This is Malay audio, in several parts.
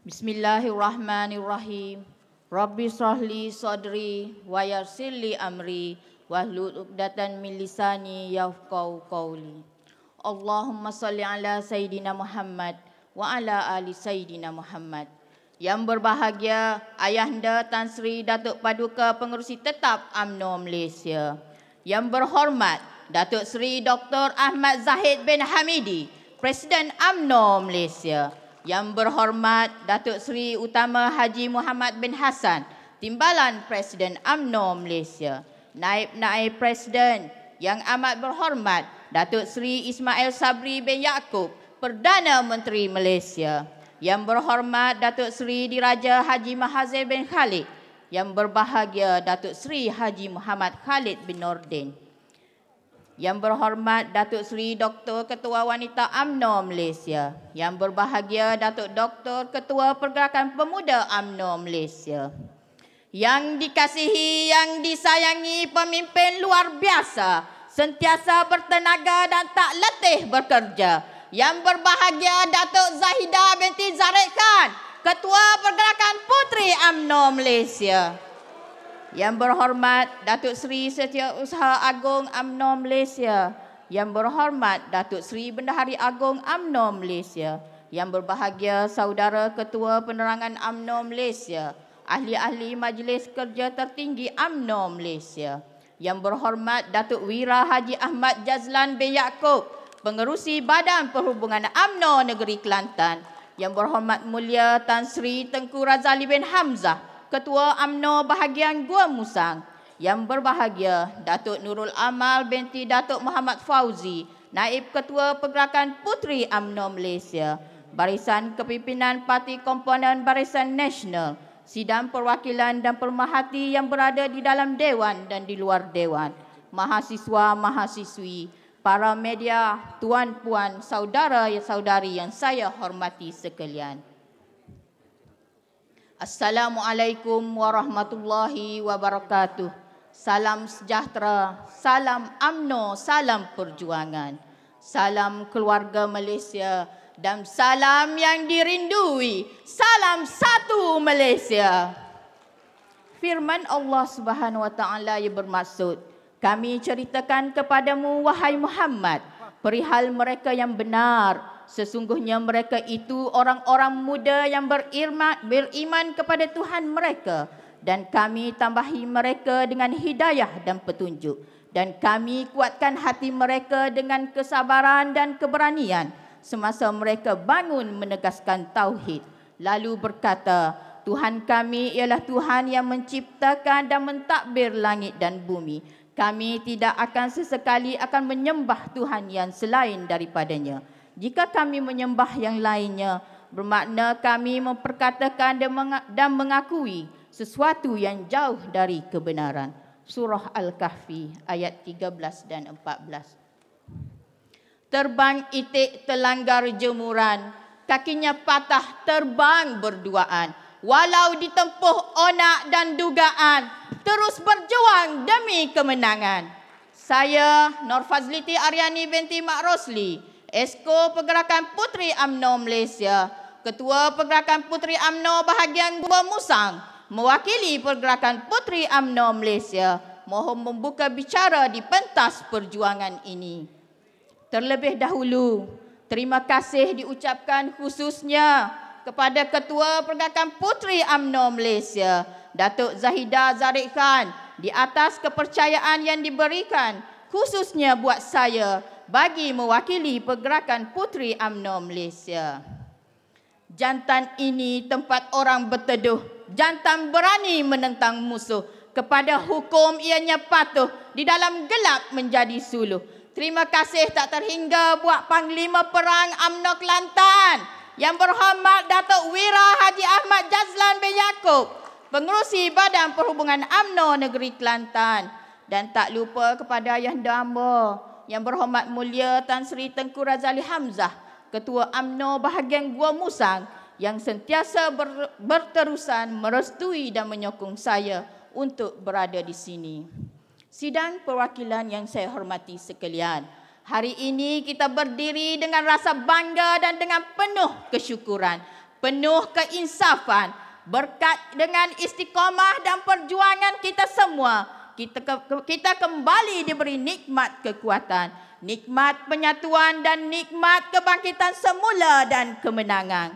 Bismillahirrahmanirrahim. Rabbi sahli sadri wa yasirli amri wa hlu'ukdatan min lisani yafqaw qawli. Allahumma salli ala Sayyidina Muhammad wa ala ali Sayyidina Muhammad. Yang berbahagia Ayahanda Tan Sri Datuk Paduka Pengerusi Tetap UMNO Malaysia. Yang berhormat Datuk Sri Dr. Ahmad Zahid bin Hamidi, Presiden UMNO Malaysia. Yang berhormat Datuk Seri Utama Haji Muhammad bin Hassan, Timbalan Presiden UMNO Malaysia, Naib-Naib Presiden yang amat berhormat Datuk Seri Ismail Sabri bin Yaakob, Perdana Menteri Malaysia, yang berhormat Datuk Seri Diraja Haji Mahazir bin Khalid, yang berbahagia Datuk Seri Haji Muhammad Khalid bin Nordin. Yang berhormat Datuk Seri Doktor Ketua Wanita AMNO Malaysia. Yang berbahagia Datuk Doktor Ketua Pergerakan Pemuda AMNO Malaysia. Yang dikasihi, yang disayangi pemimpin luar biasa. Sentiasa bertenaga dan tak letih bekerja. Yang berbahagia Datuk Zahida binti Zarek Ketua Pergerakan Puteri AMNO Malaysia. Yang berhormat Datuk Seri Setiausaha Agong UMNO Malaysia. Yang berhormat Datuk Seri Bendahari Agong UMNO Malaysia. Yang berbahagia Saudara Ketua Penerangan UMNO Malaysia. Ahli-ahli Majlis Kerja Tertinggi UMNO Malaysia. Yang berhormat Datuk Wira Haji Ahmad Jazlan B. Yaakob. Pengerusi Badan Perhubungan UMNO Negeri Kelantan. Yang berhormat mulia Tan Sri Tengku Razali bin Hamzah. Ketua Amno bahagian Gua Musang. Yang berbahagia, Datuk Nurul Amal binti Datuk Muhammad Fauzi, Naib Ketua Pergerakan Puteri Amno Malaysia, Barisan Kepimpinan Parti Komponen Barisan Nasional, Sidang Perwakilan dan Permahati yang berada di dalam Dewan dan di luar Dewan, mahasiswa-mahasiswi, para media, tuan-puan, saudara-saudari yang saya hormati sekalian. Assalamualaikum warahmatullahi wabarakatuh. Salam sejahtera, salam amno, salam perjuangan. Salam keluarga Malaysia dan salam yang dirindui. Salam satu Malaysia. Firman Allah Subhanahu wa taala yang bermaksud, kami ceritakan kepadamu wahai Muhammad perihal mereka yang benar Sesungguhnya mereka itu orang-orang muda yang beriman kepada Tuhan mereka dan kami tambahi mereka dengan hidayah dan petunjuk dan kami kuatkan hati mereka dengan kesabaran dan keberanian semasa mereka bangun menegaskan tauhid lalu berkata Tuhan kami ialah Tuhan yang menciptakan dan mentadbir langit dan bumi kami tidak akan sesekali akan menyembah tuhan yang selain daripadanya jika kami menyembah yang lainnya, bermakna kami memperkatakan dan mengakui sesuatu yang jauh dari kebenaran. Surah Al-Kahfi ayat 13 dan 14. Terbang itik telanggar jemuran, kakinya patah terbang berduaan. Walau ditempuh onak dan dugaan, terus berjuang demi kemenangan. Saya Norfazliti Aryani binti Mak Rosli, Esko Pergerakan Puteri Amno Malaysia, Ketua Pergerakan Puteri Amno Bahagian Gua Musang, mewakili Pergerakan Puteri Amno Malaysia, mohon membuka bicara di pentas perjuangan ini. Terlebih dahulu, terima kasih diucapkan khususnya kepada Ketua Pergerakan Puteri Amno Malaysia, Datuk Zahida Zarik Khan, di atas kepercayaan yang diberikan khususnya buat saya bagi mewakili pergerakan Puteri UMNO Malaysia. Jantan ini tempat orang berteduh, jantan berani menentang musuh. Kepada hukum ianya patuh, di dalam gelap menjadi suluh. Terima kasih tak terhingga buat Panglima Perang UMNO Kelantan yang berhormat Datuk Wira Haji Ahmad Jazlan bin Yaakob, pengurusi Badan Perhubungan UMNO Negeri Kelantan. Dan tak lupa kepada Ayah Dambar, yang Berhormat Mulia Tan Sri Tengku Razali Hamzah, Ketua AMNO Bahagian Gua Musang yang sentiasa ber, berterusan merestui dan menyokong saya untuk berada di sini. Sidang perwakilan yang saya hormati sekalian. Hari ini kita berdiri dengan rasa bangga dan dengan penuh kesyukuran, penuh keinsafan berkat dengan istiqomah dan perjuangan kita semua kita ke, kita kembali diberi nikmat kekuatan, nikmat penyatuan dan nikmat kebangkitan semula dan kemenangan.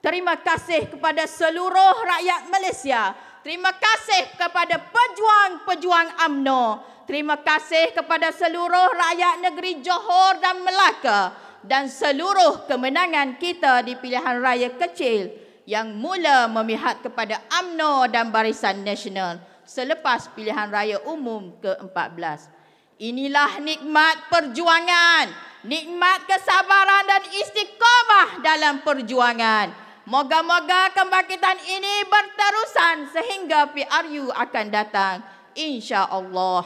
Terima kasih kepada seluruh rakyat Malaysia. Terima kasih kepada pejuang-pejuang AMNO. Terima kasih kepada seluruh rakyat negeri Johor dan Melaka dan seluruh kemenangan kita di pilihan raya kecil yang mula memihak kepada AMNO dan Barisan Nasional selepas pilihan raya umum ke-14. Inilah nikmat perjuangan, nikmat kesabaran dan istiqamah dalam perjuangan. Moga-moga kebangkitan ini berterusan sehingga PRU akan datang insya-Allah.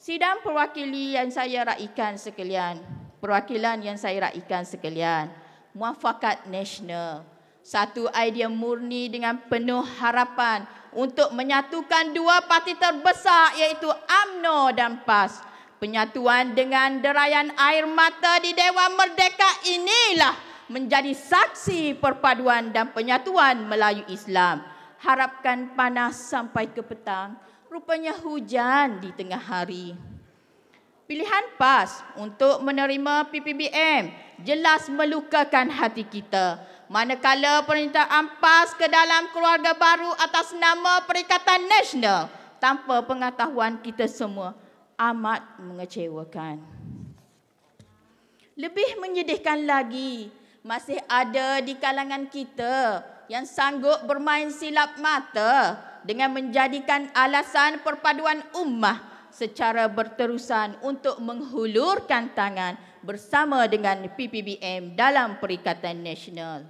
Sidang perwakili yang saya raikan sekalian, perwakilan yang saya raikan sekalian, muafakat nasional, satu idea murni dengan penuh harapan untuk menyatukan dua parti terbesar iaitu AMNO dan PAS. Penyatuan dengan derayan air mata di Dewan Merdeka inilah menjadi saksi perpaduan dan penyatuan Melayu Islam. Harapkan panas sampai ke petang, rupanya hujan di tengah hari. Pilihan PAS untuk menerima PPBM jelas melukakan hati kita. Manakala penyertaan PAS ke dalam keluarga baru atas nama Perikatan Nasional tanpa pengetahuan kita semua amat mengecewakan. Lebih menyedihkan lagi, masih ada di kalangan kita yang sanggup bermain silap mata dengan menjadikan alasan perpaduan ummah secara berterusan untuk menghulurkan tangan bersama dengan PPBM dalam Perikatan Nasional.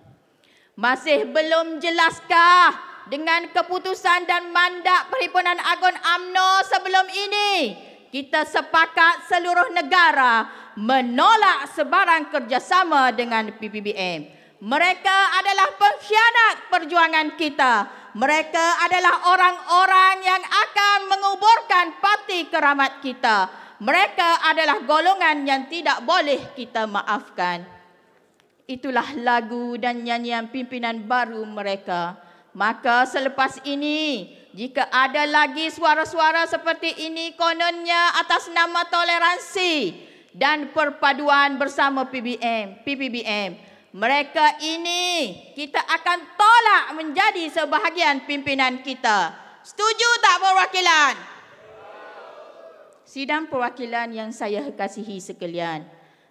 Masih belum jelaskah dengan keputusan dan mandat Perhimpunan Agun AMNO sebelum ini? Kita sepakat seluruh negara menolak sebarang kerjasama dengan PPBM. Mereka adalah pengkhianat perjuangan kita. Mereka adalah orang-orang yang akan menguburkan pati keramat kita. Mereka adalah golongan yang tidak boleh kita maafkan. Itulah lagu dan nyanyian pimpinan baru mereka. Maka selepas ini, jika ada lagi suara-suara seperti ini kononnya atas nama toleransi dan perpaduan bersama PBM, PPBM, mereka ini kita akan tolak menjadi sebahagian pimpinan kita. Setuju tak perwakilan? Sidang perwakilan yang saya kasihi sekalian.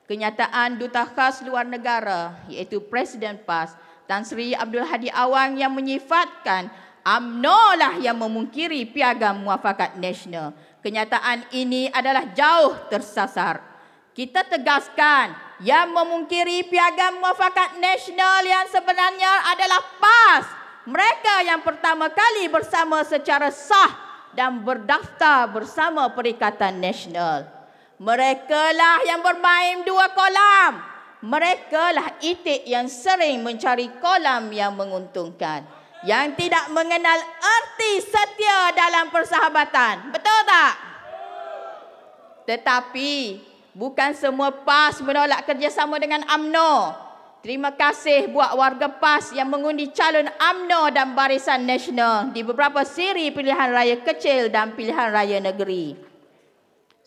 Kenyataan Duta Khas Luar Negara iaitu Presiden PAS Tan Sri Abdul Hadi Awang yang menyifatkan UMNO lah yang memungkiri piagam muafakat nasional. Kenyataan ini adalah jauh tersasar. Kita tegaskan yang memungkiri piagam muafakat nasional yang sebenarnya adalah PAS. Mereka yang pertama kali bersama secara sah dan berdaftar bersama Perikatan Nasional. mereka lah yang bermain dua kolam. Mereka lah itik yang sering mencari kolam yang menguntungkan. Yang tidak mengenal arti setia dalam persahabatan. Betul tak? Tetapi Bukan semua PAS menolak kerjasama dengan AMNO. Terima kasih buat warga PAS yang mengundi calon AMNO dan Barisan Nasional di beberapa siri pilihan raya kecil dan pilihan raya negeri.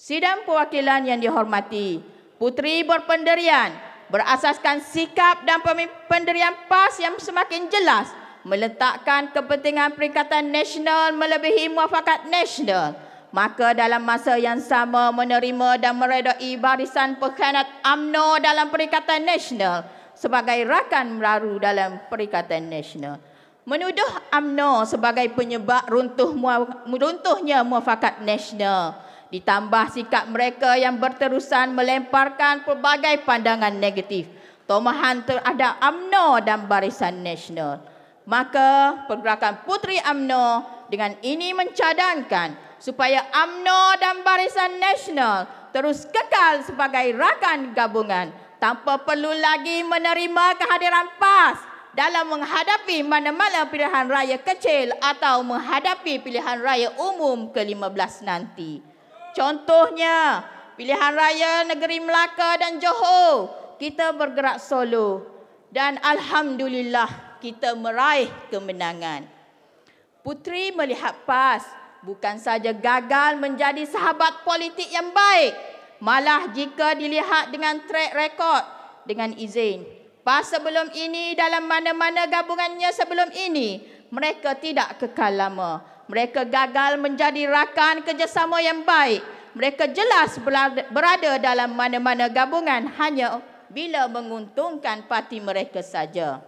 Sidang perwakilan yang dihormati, Puteri berpenderian berasaskan sikap dan pendirian PAS yang semakin jelas meletakkan kepentingan Perikatan Nasional melebihi muafakat nasional. Maka dalam masa yang sama menerima dan meredai barisan pengkhianat AMNO dalam Perikatan Nasional sebagai rakan melaru dalam Perikatan Nasional. Menuduh AMNO sebagai penyebab runtuh, runtuhnya muafakat nasional. Ditambah sikap mereka yang berterusan melemparkan pelbagai pandangan negatif. Tomahan terhadap AMNO dan barisan nasional. Maka pergerakan Putri AMNO dengan ini mencadangkan supaya AMNO dan Barisan Nasional terus kekal sebagai rakan gabungan tanpa perlu lagi menerima kehadiran PAS dalam menghadapi mana-mana pilihan raya kecil atau menghadapi pilihan raya umum ke-15 nanti. Contohnya, pilihan raya negeri Melaka dan Johor, kita bergerak solo dan Alhamdulillah kita meraih kemenangan. Putri melihat PAS bukan saja gagal menjadi sahabat politik yang baik malah jika dilihat dengan track record dengan izin pas sebelum ini dalam mana-mana gabungannya sebelum ini mereka tidak kekal lama mereka gagal menjadi rakan kerjasama yang baik mereka jelas berada dalam mana-mana gabungan hanya bila menguntungkan parti mereka saja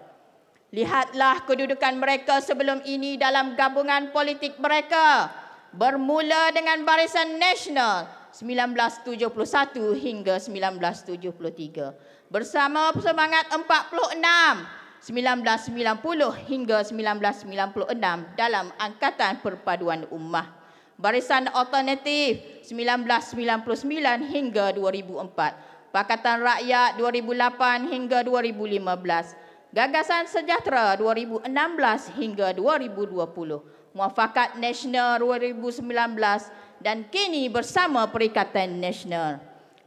lihatlah kedudukan mereka sebelum ini dalam gabungan politik mereka bermula dengan Barisan Nasional 1971 hingga 1973 bersama semangat 46 1990 hingga 1996 dalam angkatan perpaduan ummah Barisan Alternatif 1999 hingga 2004 Pakatan Rakyat 2008 hingga 2015 Gagasan Sejahtera 2016 hingga 2020. Muafakat Nasional 2019 dan kini bersama Perikatan Nasional.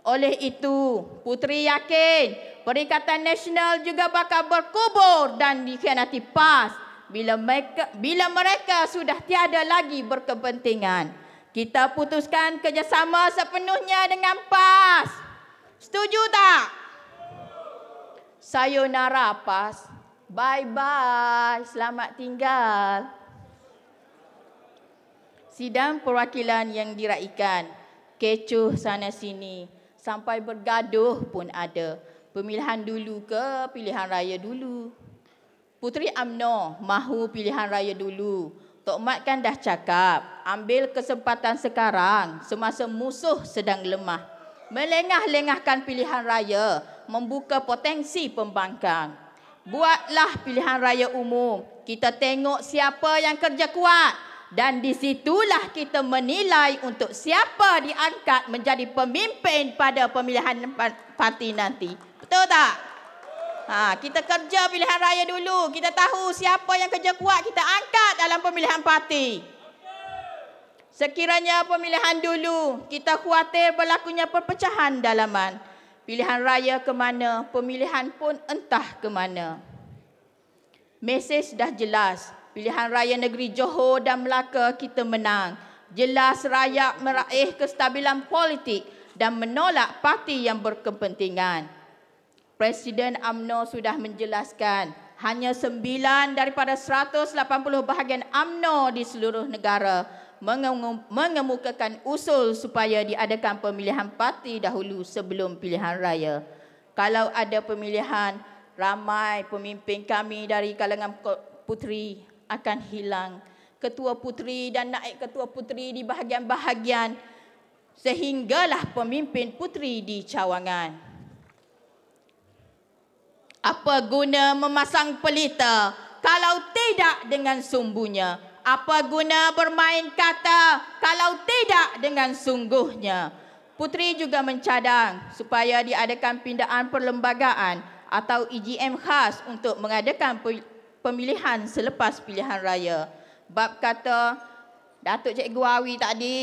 Oleh itu, Putri yakin Perikatan Nasional juga bakal berkubur dan dikhianati PAS bila mereka, bila mereka sudah tiada lagi berkepentingan. Kita putuskan kerjasama sepenuhnya dengan PAS. Setuju tak? Sayonara PAS. Bye-bye. Selamat tinggal sidang perwakilan yang diraikan, kecoh sana sini, sampai bergaduh pun ada. Pemilihan dulu ke pilihan raya dulu? Putri Amno mahu pilihan raya dulu. Tok Mat kan dah cakap, ambil kesempatan sekarang semasa musuh sedang lemah. Melengah-lengahkan pilihan raya, membuka potensi pembangkang. Buatlah pilihan raya umum. Kita tengok siapa yang kerja kuat dan disitulah kita menilai untuk siapa diangkat menjadi pemimpin pada pemilihan parti nanti. Betul tak? Ha, kita kerja pilihan raya dulu. Kita tahu siapa yang kerja kuat kita angkat dalam pemilihan parti. Sekiranya pemilihan dulu, kita khuatir berlakunya perpecahan dalaman. Pilihan raya ke mana, pemilihan pun entah ke mana. Mesej dah jelas, Pilihan raya negeri Johor dan Melaka kita menang. Jelas rakyat meraih kestabilan politik dan menolak parti yang berkepentingan. Presiden AMNO sudah menjelaskan hanya 9 daripada 180 bahagian AMNO di seluruh negara mengemukakan usul supaya diadakan pemilihan parti dahulu sebelum pilihan raya. Kalau ada pemilihan, ramai pemimpin kami dari kalangan puteri akan hilang. Ketua puteri dan naik ketua puteri di bahagian-bahagian sehinggalah pemimpin puteri di cawangan. Apa guna memasang pelita kalau tidak dengan sumbunya? Apa guna bermain kata kalau tidak dengan sungguhnya? Puteri juga mencadang supaya diadakan pindaan perlembagaan atau EGM khas untuk mengadakan pemilihan selepas pilihan raya. Bab kata Datuk Cikgu Awi tadi,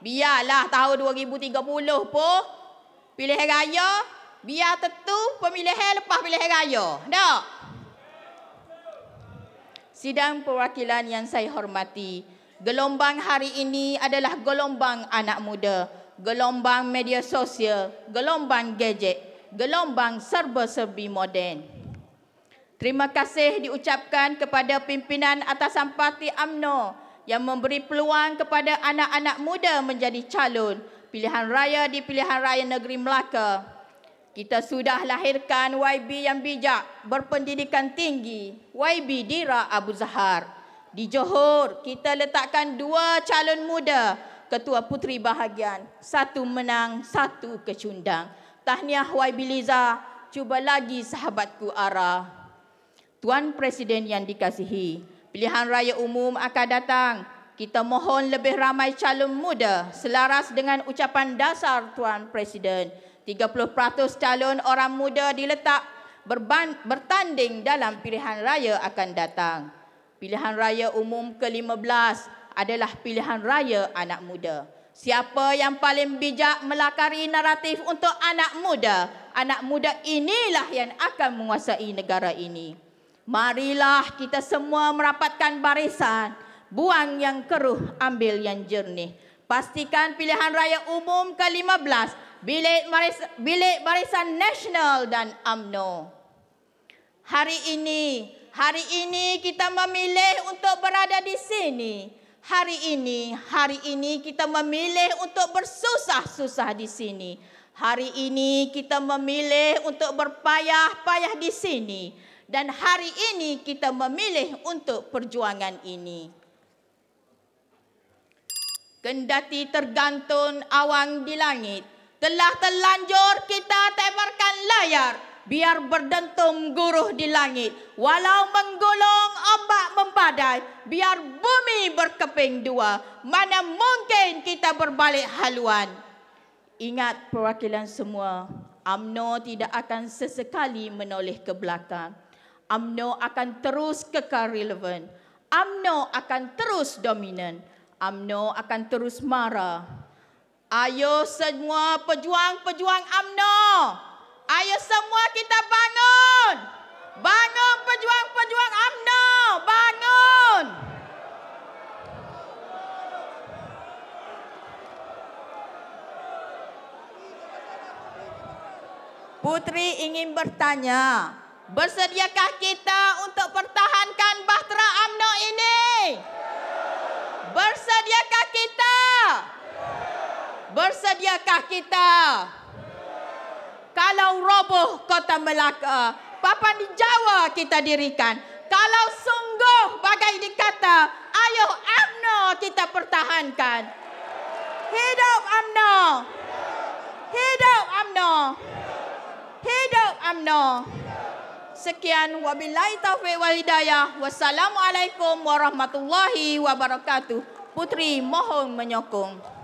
biarlah tahun 2030 pun pilihan raya, biar tentu pemilihan lepas pilihan raya. Tak? Sidang perwakilan yang saya hormati, gelombang hari ini adalah gelombang anak muda, gelombang media sosial, gelombang gadget, gelombang serba-serbi moden. Terima kasih diucapkan kepada pimpinan atasan parti AMNO yang memberi peluang kepada anak-anak muda menjadi calon pilihan raya di pilihan raya negeri Melaka. Kita sudah lahirkan YB yang bijak, berpendidikan tinggi, YB Dira Abu Zahar. Di Johor, kita letakkan dua calon muda, Ketua Puteri Bahagian. Satu menang, satu kecundang. Tahniah YB Liza, cuba lagi sahabatku Ara. Tuan Presiden yang dikasihi, pilihan raya umum akan datang. Kita mohon lebih ramai calon muda selaras dengan ucapan dasar Tuan Presiden. 30% calon orang muda diletak bertanding dalam pilihan raya akan datang. Pilihan raya umum ke-15 adalah pilihan raya anak muda. Siapa yang paling bijak melakari naratif untuk anak muda, anak muda inilah yang akan menguasai negara ini. Marilah kita semua merapatkan barisan. Buang yang keruh, ambil yang jernih. Pastikan pilihan raya umum ke-15, bilik, bilik barisan nasional dan UMNO. Hari ini, hari ini kita memilih untuk berada di sini. Hari ini, hari ini kita memilih untuk bersusah-susah di sini. Hari ini kita memilih untuk berpayah-payah di sini dan hari ini kita memilih untuk perjuangan ini. Kendati tergantung awang di langit, telah telanjur kita tebarkan layar biar berdentum guruh di langit. Walau menggulung ombak membadai, biar bumi berkeping dua. Mana mungkin kita berbalik haluan. Ingat perwakilan semua, UMNO tidak akan sesekali menoleh ke belakang. AMNO akan terus kekal relevan. UMNO akan terus dominan. AMNO akan terus marah. Ayo semua pejuang-pejuang UMNO. Ayo semua kita bangun. Bangun pejuang-pejuang UMNO. Bangun. Putri ingin bertanya. Bersediakah kita untuk pertahankan bahtera UMNO ini? Bersediakah kita? Bersediakah kita? Kalau roboh kota Melaka, papan di Jawa kita dirikan. Kalau sungguh bagai dikata, ayo UMNO kita pertahankan. Hidup UMNO! Hidup UMNO! Hidup UMNO! Hidup UMNO. Hidup UMNO. Sekian wabillahi taufiq wal hidayah. Wassalamualaikum warahmatullahi wabarakatuh. Putri mohon menyokong.